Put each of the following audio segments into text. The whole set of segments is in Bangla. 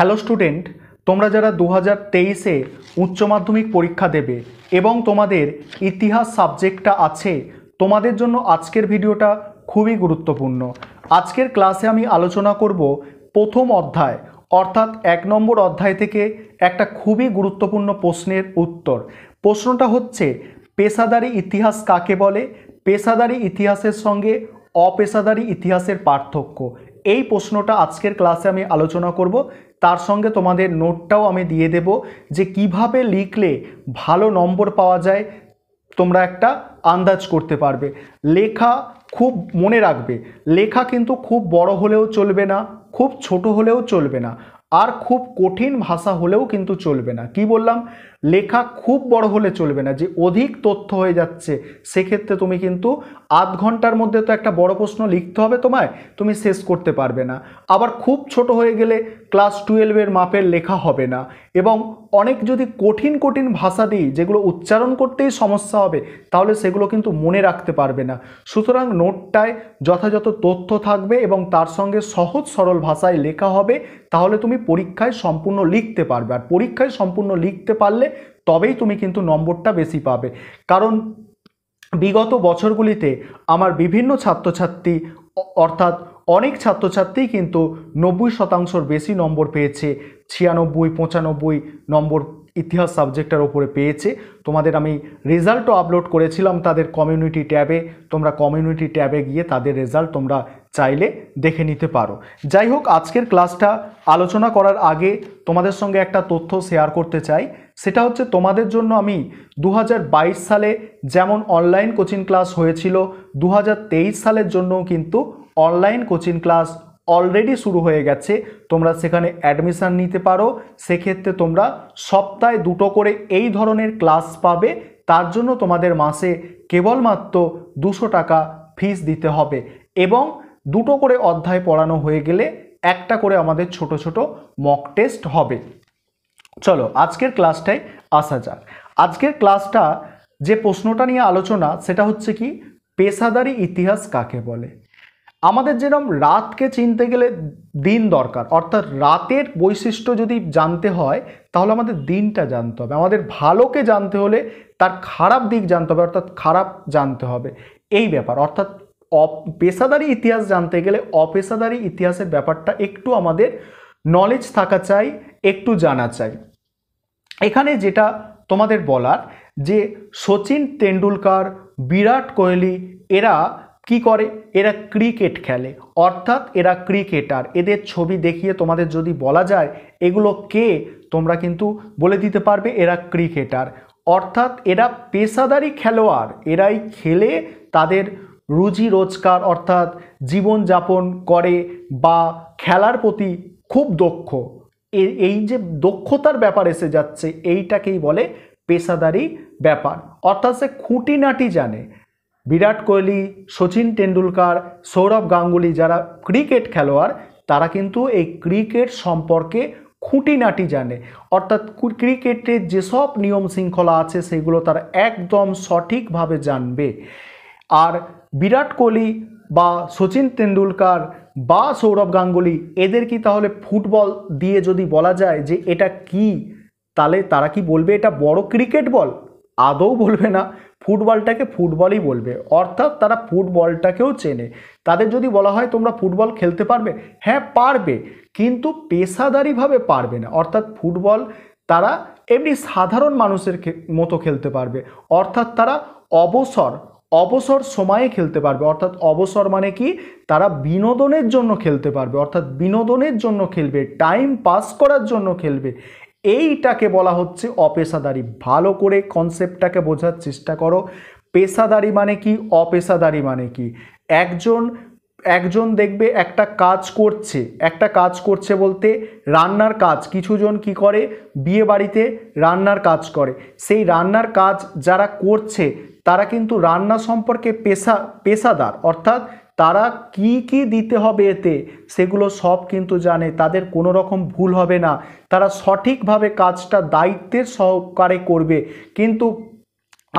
হ্যালো স্টুডেন্ট তোমরা যারা দু হাজার তেইশে উচ্চ মাধ্যমিক পরীক্ষা দেবে এবং তোমাদের ইতিহাস সাবজেক্টটা আছে তোমাদের জন্য আজকের ভিডিওটা খুবই গুরুত্বপূর্ণ আজকের ক্লাসে আমি আলোচনা করব প্রথম অধ্যায় অর্থাৎ এক নম্বর অধ্যায় থেকে একটা খুবই গুরুত্বপূর্ণ প্রশ্নের উত্তর প্রশ্নটা হচ্ছে পেশাদারি ইতিহাস কাকে বলে পেশাদারি ইতিহাসের সঙ্গে অপেশাদারি ইতিহাসের পার্থক্য এই প্রশ্নটা আজকের ক্লাসে আমি আলোচনা করব তার সঙ্গে তোমাদের নোটটাও আমি দিয়ে দেব যে কিভাবে লিখলে ভালো নম্বর পাওয়া যায় তোমরা একটা আন্দাজ করতে পারবে লেখা খুব মনে রাখবে লেখা কিন্তু খুব বড় হলেও চলবে না খুব ছোট হলেও চলবে না আর খুব কঠিন ভাষা হলেও কিন্তু চলবে না কি বললাম লেখা খুব বড় হলে চলবে না যে অধিক তথ্য হয়ে যাচ্ছে সেক্ষেত্রে তুমি কিন্তু আধ ঘন্টার মধ্যে তো একটা বড় প্রশ্ন লিখতে হবে তোমায় তুমি শেষ করতে পারবে না আবার খুব ছোট হয়ে গেলে ক্লাস টুয়েলভের মাপের লেখা হবে না এবং অনেক যদি কঠিন কঠিন ভাষা দিই যেগুলো উচ্চারণ করতেই সমস্যা হবে তাহলে সেগুলো কিন্তু মনে রাখতে পারবে না সুতরাং নোটটায় যথাযথ তথ্য থাকবে এবং তার সঙ্গে সহজ সরল ভাষায় লেখা হবে তাহলে তুমি পরীক্ষায় সম্পূর্ণ লিখতে পারবে আর পরীক্ষায় সম্পূর্ণ লিখতে পারলে তবেই তুমি কিন্তু নম্বরটা বেশি পাবে কারণ বিগত বছরগুলিতে আমার বিভিন্ন ছাত্রছাত্রী অর্থাৎ অনেক ছাত্রছাত্রী কিন্তু নব্বই শতাংশর বেশি নম্বর পেয়েছে ছিয়ানব্বই পঁচানব্বই নম্বর ইতিহাস সাবজেক্টের ওপরে পেয়েছে তোমাদের আমি রেজাল্টও আপলোড করেছিলাম তাদের কমিউনিটি ট্যাবে তোমরা কমিউনিটি ট্যাবে গিয়ে তাদের রেজাল্ট তোমরা চাইলে দেখে নিতে পারো যাই হোক আজকের ক্লাসটা আলোচনা করার আগে তোমাদের সঙ্গে একটা তথ্য শেয়ার করতে চাই সেটা হচ্ছে তোমাদের জন্য আমি দু সালে যেমন অনলাইন কোচিং ক্লাস হয়েছিল দু সালের জন্যও কিন্তু অনলাইন কোচিং ক্লাস অলরেডি শুরু হয়ে গেছে তোমরা সেখানে অ্যাডমিশান নিতে পারো সেক্ষেত্রে তোমরা সপ্তাহে দুটো করে এই ধরনের ক্লাস পাবে তার জন্য তোমাদের মাসে কেবলমাত্র দুশো টাকা ফিস দিতে হবে এবং দুটো করে অধ্যায় পড়ানো হয়ে গেলে একটা করে আমাদের ছোট ছোট মক টেস্ট হবে চলো আজকের ক্লাসটায় আসা যাক আজকের ক্লাসটা যে প্রশ্নটা নিয়ে আলোচনা সেটা হচ্ছে কি পেশাদারি ইতিহাস কাকে বলে আমাদের যেরকম রাতকে চিনতে গেলে দিন দরকার অর্থাৎ রাতের বৈশিষ্ট্য যদি জানতে হয় তাহলে আমাদের দিনটা জানতে হবে আমাদের ভালোকে জানতে হলে তার খারাপ দিক জানতে হবে অর্থাৎ খারাপ জানতে হবে এই ব্যাপার অর্থাৎ পেশাদারি ইতিহাস জানতে গেলে অপেশাদারি ইতিহাসের ব্যাপারটা একটু আমাদের নলেজ থাকা চাই একটু জানা চাই এখানে যেটা তোমাদের বলার যে সচিন তেন্ডুলকার বিরাট কোহলি এরা কি করে এরা ক্রিকেট খেলে অর্থাৎ এরা ক্রিকেটার এদের ছবি দেখিয়ে তোমাদের যদি বলা যায় এগুলো কে তোমরা কিন্তু বলে দিতে পারবে এরা ক্রিকেটার অর্থাৎ এরা পেশাদারি খেলোয়াড় এরাই খেলে তাদের রুজি রোজগার অর্থাৎ জীবনযাপন করে বা খেলার প্রতি খুব দক্ষ এই যে দক্ষতার ব্যাপার এসে যাচ্ছে এইটাকেই বলে পেশাদারি ব্যাপার অর্থাৎ সে খুঁটিনাটি জানে বিরাট কোহলি সচিন টেন্ডুলকার সৌরভ গাঙ্গুলি যারা ক্রিকেট খেলোয়াড় তারা কিন্তু এই ক্রিকেট সম্পর্কে খুঁটিনাটি জানে অর্থাৎ ক্রিকেটের যেসব নিয়ম শৃঙ্খলা আছে সেগুলো তারা একদম সঠিকভাবে জানবে আর বিরাট কোহলি বা সচিন তেন্ডুলকার বা সৌরভ গাঙ্গুলি এদের কি তাহলে ফুটবল দিয়ে যদি বলা যায় যে এটা কি তাহলে তারা কি বলবে এটা বড় ক্রিকেট বল আদৌ বলবে না ফুটবলটাকে ফুটবলই বলবে অর্থাৎ তারা ফুটবলটাকেও চেনে তাদের যদি বলা হয় তোমরা ফুটবল খেলতে পারবে হ্যাঁ পারবে কিন্তু পেশাদারিভাবে পারবে না অর্থাৎ ফুটবল তারা এমনি সাধারণ মানুষের মতো খেলতে পারবে অর্থাৎ তারা অবসর অবসর সময়ে খেলতে পারবে অর্থাৎ অবসর মানে কি তারা বিনোদনের জন্য খেলতে পারবে অর্থাৎ বিনোদনের জন্য খেলবে টাইম পাস করার জন্য খেলবে এইটাকে বলা হচ্ছে অপেশাদারি ভালো করে কনসেপ্টটাকে বোঝার চেষ্টা করো পেশাদারি মানে কি অপেশাদারি মানে কি একজন একজন দেখবে একটা কাজ করছে একটা কাজ করছে বলতে রান্নার কাজ কিছুজন কি করে বিয়ে বাড়িতে রান্নার কাজ করে সেই রান্নার কাজ যারা করছে তারা কিন্তু রান্না সম্পর্কে পেশা পেশাদার অর্থাৎ তারা কি কি দিতে হবে এতে সেগুলো সব কিন্তু জানে তাদের কোনো রকম ভুল হবে না তারা সঠিকভাবে কাজটা দায়িত্বের সহকারে করবে কিন্তু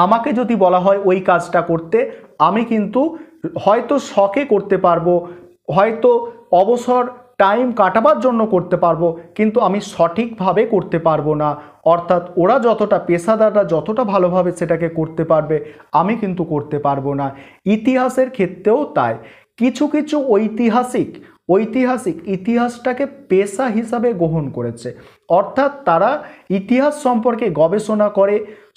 আমাকে যদি বলা হয় ওই কাজটা করতে আমি কিন্তু হয়তো শখে করতে পারবো হয়তো অবসর টাইম কাটাবার জন্য করতে পারবো কিন্তু আমি সঠিকভাবে করতে পারবো না অর্থাৎ ওরা যতটা পেশাদাররা যতটা ভালোভাবে সেটাকে করতে পারবে আমি কিন্তু করতে পারবো না ইতিহাসের ক্ষেত্রেও তাই কিছু কিছু ঐতিহাসিক ঐতিহাসিক ইতিহাসটাকে পেশা হিসাবে গ্রহণ করেছে অর্থাৎ তারা ইতিহাস সম্পর্কে গবেষণা করে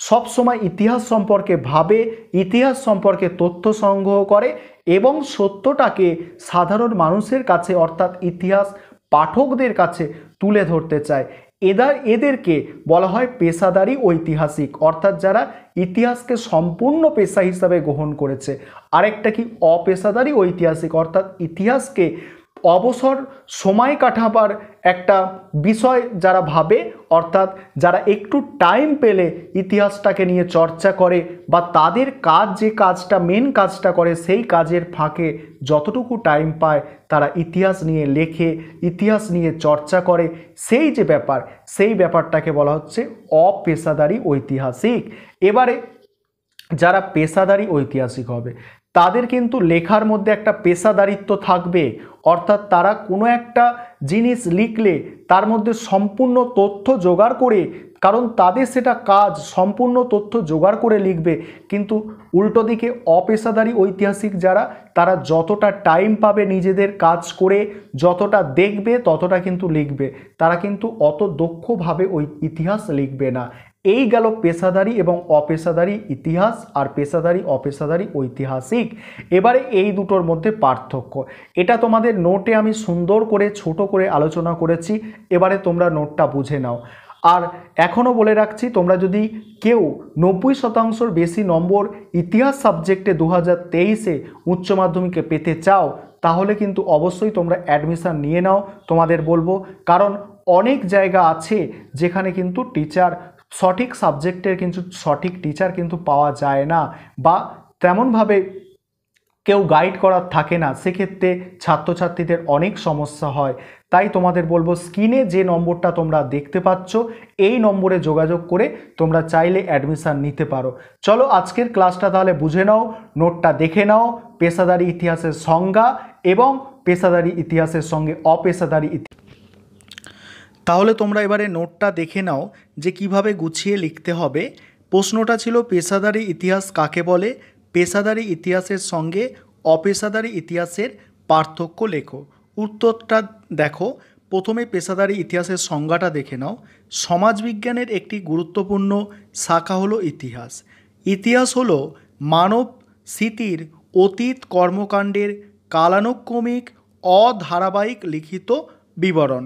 সবসময় ইতিহাস সম্পর্কে ভাবে ইতিহাস সম্পর্কে তথ্য সংগ্রহ করে এবং সত্যটাকে সাধারণ মানুষের কাছে অর্থাৎ ইতিহাস পাঠকদের কাছে তুলে ধরতে চায় এদার এদেরকে বলা হয় পেশাদারি ঐতিহাসিক অর্থাৎ যারা ইতিহাসকে সম্পূর্ণ পেশা হিসাবে গ্রহণ করেছে আরেকটা কি অপেশাদারি ঐতিহাসিক অর্থাৎ ইতিহাসকে অবসর সময় কাটাবার একটা বিষয় যারা ভাবে অর্থাৎ যারা একটু টাইম পেলে ইতিহাসটাকে নিয়ে চর্চা করে বা তাদের কাজ যে কাজটা মেন কাজটা করে সেই কাজের ফাঁকে যতটুকু টাইম পায় তারা ইতিহাস নিয়ে লেখে ইতিহাস নিয়ে চর্চা করে সেই যে ব্যাপার সেই ব্যাপারটাকে বলা হচ্ছে অপেশাদারি ঐতিহাসিক এবারে যারা পেশাদারি ঐতিহাসিক হবে তাদের কিন্তু লেখার মধ্যে একটা পেশাদারিত্ব থাকবে অর্থাৎ তারা কোনো একটা জিনিস লিখলে তার মধ্যে সম্পূর্ণ তথ্য জোগাড় করে কারণ তাদের সেটা কাজ সম্পূর্ণ তথ্য জোগাড় করে লিখবে কিন্তু উল্টো দিকে অপেশাদারী ঐতিহাসিক যারা তারা যতটা টাইম পাবে নিজেদের কাজ করে যতটা দেখবে ততটা কিন্তু লিখবে তারা কিন্তু অত দক্ষভাবে ওই ইতিহাস লিখবে না এই গেল পেশাদারি এবং অপেশাদারি ইতিহাস আর পেশাদারি অপেশাদারি ঐতিহাসিক এবারে এই দুটোর মধ্যে পার্থক্য এটা তোমাদের নোটে আমি সুন্দর করে ছোট করে আলোচনা করেছি এবারে তোমরা নোটটা বুঝে নাও আর এখনও বলে রাখছি তোমরা যদি কেউ নব্বই শতাংশর বেশি নম্বর ইতিহাস সাবজেক্টে দু হাজার তেইশে উচ্চ মাধ্যমিকে পেতে চাও তাহলে কিন্তু অবশ্যই তোমরা অ্যাডমিশান নিয়ে নাও তোমাদের বলবো কারণ অনেক জায়গা আছে যেখানে কিন্তু টিচার সঠিক সাবজেক্টের কিন্তু সঠিক টিচার কিন্তু পাওয়া যায় না বা তেমনভাবে কেউ গাইড করার থাকে না সেক্ষেত্রে ছাত্রছাত্রীদের অনেক সমস্যা হয় তাই তোমাদের বলবো স্ক্রিনে যে নম্বরটা তোমরা দেখতে পাচ্ছ এই নম্বরে যোগাযোগ করে তোমরা চাইলে অ্যাডমিশান নিতে পারো চলো আজকের ক্লাসটা তাহলে বুঝে নাও নোটটা দেখে নাও পেশাদারি ইতিহাসের সংজ্ঞা এবং পেশাদারি ইতিহাসের সঙ্গে অপেশাদারি ইতিহাস তাহলে তোমরা এবারে নোটটা দেখে নাও যে কিভাবে গুছিয়ে লিখতে হবে প্রশ্নটা ছিল পেশাদারি ইতিহাস কাকে বলে পেশাদারি ইতিহাসের সঙ্গে অপেশাদারি ইতিহাসের পার্থক্য লেখো উত্তরটা দেখো প্রথমে পেশাদারি ইতিহাসের সংজ্ঞাটা দেখে নাও সমাজবিজ্ঞানের একটি গুরুত্বপূর্ণ শাখা হলো ইতিহাস ইতিহাস হল মানব স্মৃতির অতীত কর্মকাণ্ডের কালানুক্রমিক অধারাবাহিক লিখিত বিবরণ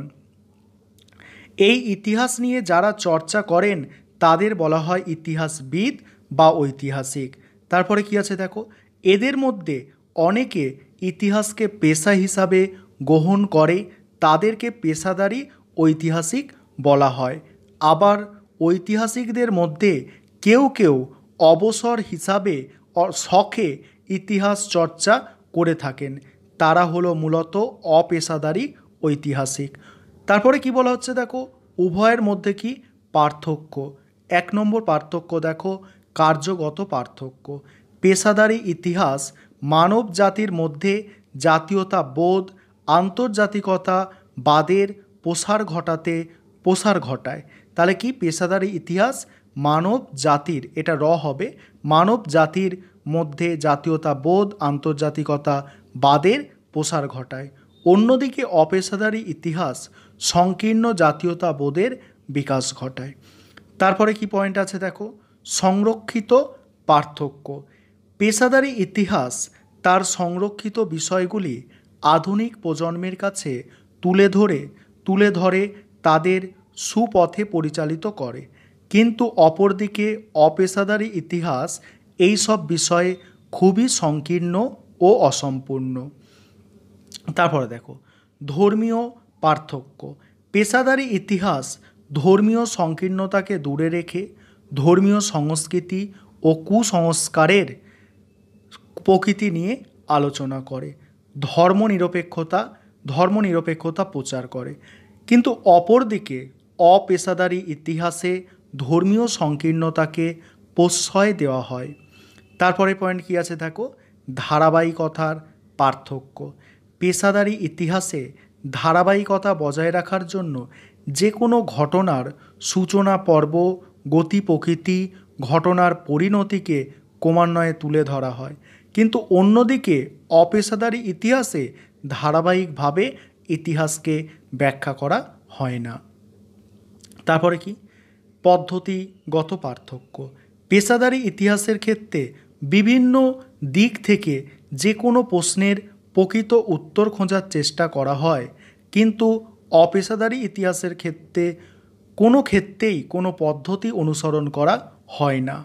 এই ইতিহাস নিয়ে যারা চর্চা করেন তাদের বলা হয় ইতিহাসবিদ বা ঐতিহাসিক তারপরে কি আছে দেখো এদের মধ্যে অনেকে ইতিহাসকে পেশা হিসাবে গ্রহণ করে তাদেরকে পেশাদারি ঐতিহাসিক বলা হয় আবার ঐতিহাসিকদের মধ্যে কেউ কেউ অবসর হিসাবে শখে ইতিহাস চর্চা করে থাকেন তারা হলো মূলত অপেশাদারী ঐতিহাসিক তারপরে কি বলা হচ্ছে দেখো উভয়ের মধ্যে কি পার্থক্য এক নম্বর পার্থক্য দেখো কার্যগত পার্থক্য পেশাদারি ইতিহাস মানব জাতির মধ্যে জাতীয়তা বোধ আন্তর্জাতিকতা বাদের প্রসার ঘটাতে প্রসার ঘটায় তাহলে কি পেশাদারি ইতিহাস মানব জাতির এটা র হবে মানব জাতির মধ্যে জাতীয়তা বোধ আন্তর্জাতিকতা বাদের প্রসার ঘটায় অন্যদিকে অপেশাদারি ইতিহাস সংকীর্ণ জাতীয়তাবোধের বিকাশ ঘটায় তারপরে কি পয়েন্ট আছে দেখো সংরক্ষিত পার্থক্য পেশাদারি ইতিহাস তার সংরক্ষিত বিষয়গুলি আধুনিক প্রজন্মের কাছে তুলে ধরে তুলে ধরে তাদের সুপথে পরিচালিত করে কিন্তু অপরদিকে অপেশাদারী ইতিহাস এই সব বিষয়ে খুবই সংকীর্ণ ও অসম্পূর্ণ তারপরে দেখো ধর্মীয় পার্থক্য পেশাদারি ইতিহাস ধর্মীয় সংকীর্ণতাকে দূরে রেখে ধর্মীয় সংস্কৃতি ও কুসংস্কারের প্রকৃতি নিয়ে আলোচনা করে ধর্মনিরপেক্ষতা ধর্মনিরপেক্ষতা প্রচার করে কিন্তু অপরদিকে অপেশাদারি ইতিহাসে ধর্মীয় সংকীর্ণতাকে প্রশ্রয় দেওয়া হয় তারপরে পয়েন্ট কী আছে দেখো ধারাবাহিকতার পার্থক্য পেশাদারি ইতিহাসে ধারাবাহিকতা বজায় রাখার জন্য যে কোনো ঘটনার সূচনা পর্ব গতি প্রকৃতি ঘটনার পরিণতিকে ক্রমান্বয়ে তুলে ধরা হয় কিন্তু অন্যদিকে অপেশাদারী ইতিহাসে ধারাবাহিকভাবে ইতিহাসকে ব্যাখ্যা করা হয় না তারপরে কি পদ্ধতিগত পার্থক্য পেশাদারী ইতিহাসের ক্ষেত্রে বিভিন্ন দিক থেকে যে কোনো প্রশ্নের প্রকৃত উত্তর খোঁজার চেষ্টা করা হয় কিন্তু অপেশাদারী ইতিহাসের ক্ষেত্রে কোনো ক্ষেত্রেই কোনো পদ্ধতি অনুসরণ করা হয় না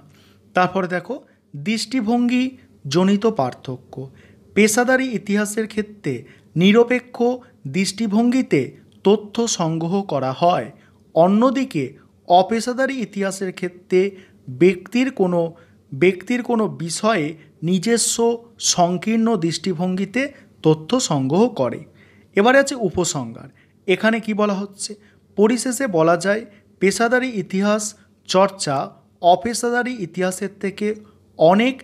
তারপরে দেখো দৃষ্টিভঙ্গি জনিত পার্থক্য পেশাদারী ইতিহাসের ক্ষেত্রে নিরপেক্ষ দৃষ্টিভঙ্গিতে তথ্য সংগ্রহ করা হয় অন্যদিকে অপেশাদারী ইতিহাসের ক্ষেত্রে ব্যক্তির কোনো ব্যক্তির কোনো বিষয়ে নিজস্ব সংকীর্ণ দৃষ্টিভঙ্গিতে তথ্য সংগ্রহ করে এবারে আছে উপসংহার এখানে কি বলা হচ্ছে পরিশেষে বলা যায় পেশাদারি ইতিহাস চর্চা অপেশাদারি ইতিহাসের থেকে অনেক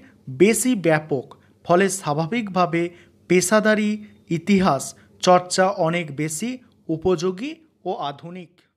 বেশি ব্যাপক ফলে স্বাভাবিকভাবে পেশাদারি ইতিহাস চর্চা অনেক বেশি উপযোগী ও আধুনিক